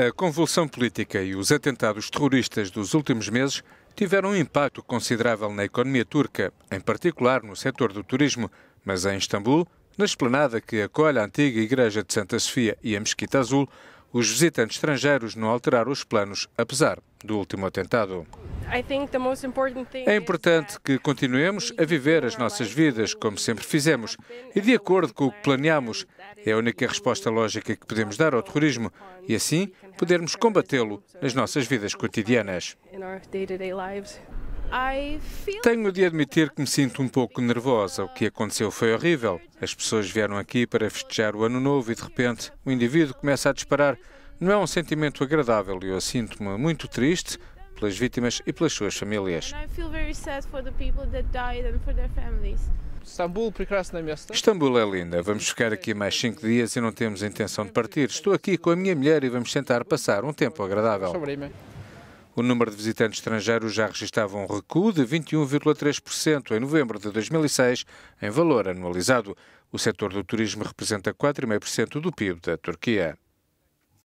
A convulsão política e os atentados terroristas dos últimos meses tiveram um impacto considerável na economia turca, em particular no setor do turismo, mas em Istambul, na esplanada que acolhe a antiga Igreja de Santa Sofia e a Mesquita Azul, os visitantes estrangeiros não alteraram os planos, apesar do último atentado. É importante que continuemos a viver as nossas vidas como sempre fizemos e de acordo com o que planeamos. É a única resposta lógica que podemos dar ao terrorismo e assim podermos combatê-lo nas nossas vidas cotidianas. Tenho de admitir que me sinto um pouco nervosa. O que aconteceu foi horrível. As pessoas vieram aqui para festejar o Ano Novo e, de repente, o indivíduo começa a disparar. Não é um sentimento agradável e eu sinto-me muito triste pelas vítimas e pelas suas famílias. Istambul é linda. Vamos ficar aqui mais cinco dias e não temos intenção de partir. Estou aqui com a minha mulher e vamos tentar passar um tempo agradável. O número de visitantes estrangeiros já registrava um recuo de 21,3% em novembro de 2006, em valor anualizado. O setor do turismo representa 4,5% do PIB da Turquia.